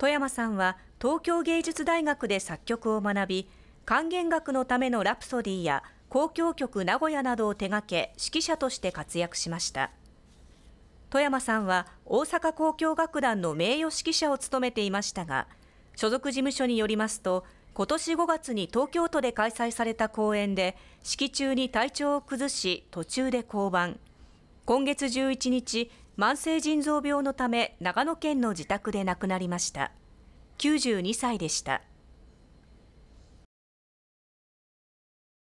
富山さんは東京芸術大学で作曲を学び管弦楽のためのラプソディや交響曲名古屋などを手掛け指揮者として活躍しました富山さんは大阪交響楽団の名誉指揮者を務めていましたが所属事務所によりますと今年5月に東京都で開催された公演で式中に体調を崩し途中で降板今月11日慢性腎臓病のため長野県の自宅で亡くなりました92歳でした